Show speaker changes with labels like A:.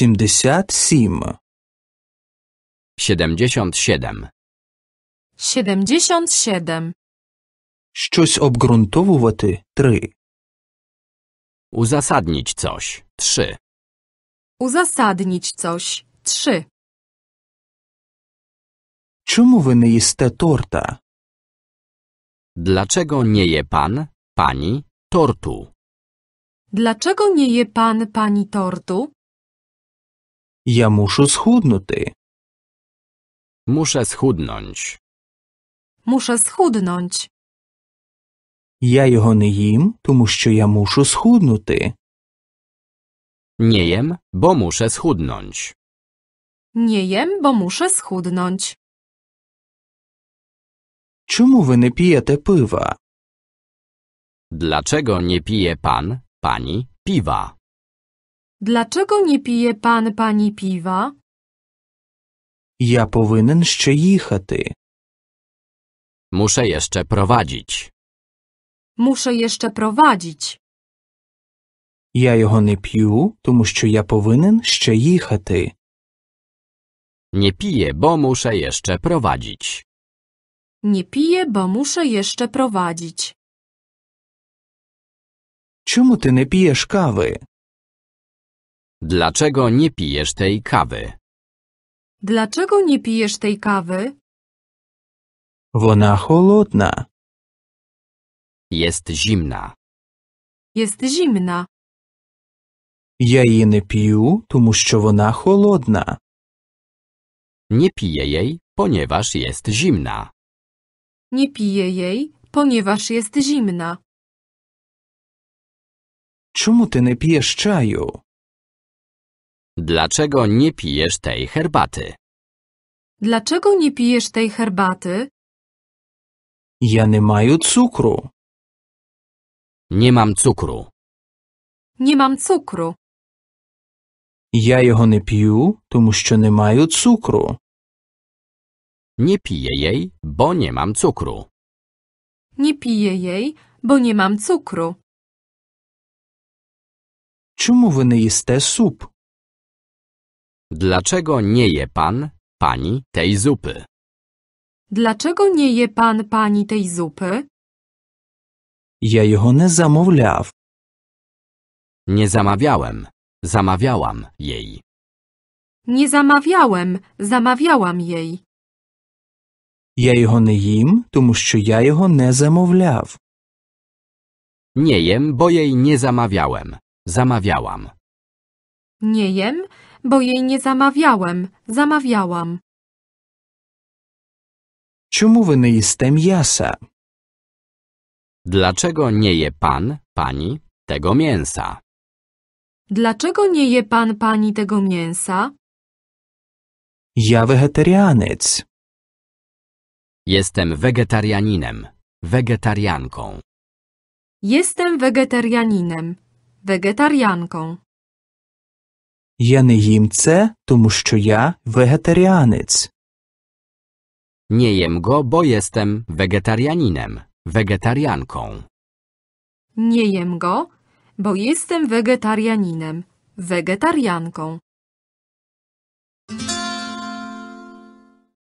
A: 77 77
B: 77
A: Щось обґрунтовувати 3 Uzasadnić coś 3
B: Uzasadnić coś 3
A: Чому ви не їсте торта? Dlaczego nie je pan, pani tortu?
B: Dlaczego nie je pan, pani tortu?
A: Ja muszę schudnąć. Muszę schudnąć.
B: Muszę schudnąć.
A: Ja його nie jem, тому ja muszę schudnąć. схуднути. Nie jem, bo muszę schudnąć.
B: Nie jem, bo muszę schudnąć.
A: Czemu wy nie п'єте piwa? Dlaczego nie pije pan, pani piwa?
B: Dlaczego nie pije pan pani piwa?
A: Ja powinien jeszcze jechać. Muszę jeszcze prowadzić.
B: Muszę jeszcze prowadzić.
A: Ja його nie п'ю, тому що ja powinien jeszcze jechać. Nie piję, bo muszę jeszcze prowadzić.
B: Nie piję, bo muszę jeszcze prowadzić.
A: Czemu ty nie pijesz kawy? Dlaczego nie pijesz tej kawy?
B: Dlaczego nie pijesz tej kawy?
A: Вона chłodna. Jest zimna.
B: Jest zimna.
A: Ja jej nie piję, тому що вона chłodna. Nie piję jej, ponieważ jest zimna.
B: Nie piję jej, ponieważ jest zimna.
A: Czemu ty nie pijesz чаю? Dlaczego nie pijesz tej herbaty?
B: Dlaczego nie pijesz tej herbaty?
A: Ja nie maju cukru. Nie mam cukru.
B: Nie mam cukru.
A: Ja його nie piję, тому nie не cukru. Nie piję jej, bo nie mam cukru.
B: Nie piję jej, bo nie mam cukru.
A: Czemu ви не їсте суп? Dlaczego nie je pan, pani tej zupy?
B: Dlaczego nie je pan, pani tej zupy?
A: Ja його nie замовляв. Nie zamawiałem, zamawiałam jej.
B: Nie zamawiałem, zamawiałam jej.
A: Ja його nie jem, тому що ja його nie замовляв. Nie jem, bo jej nie zamawiałem, zamawiałam.
B: Nie jem, bo jej nie zamawiałem, zamawiałam.
A: Czemu wy не їсте Dlaczego nie je pan, pani tego mięsa?
B: Dlaczego nie je pan pani tego mięsa?
A: Ja вегетаріанець. Jestem wegetarianinem, wegetarianką.
B: Jestem wegetarianinem, wegetarianką.
A: Я не їм це, тому що я wegetarianec. Nie jem go, bo jestem wegetarianinem, wegetarianką.
B: Nie jem go, bo jestem wegetarianinem, wegetarianką.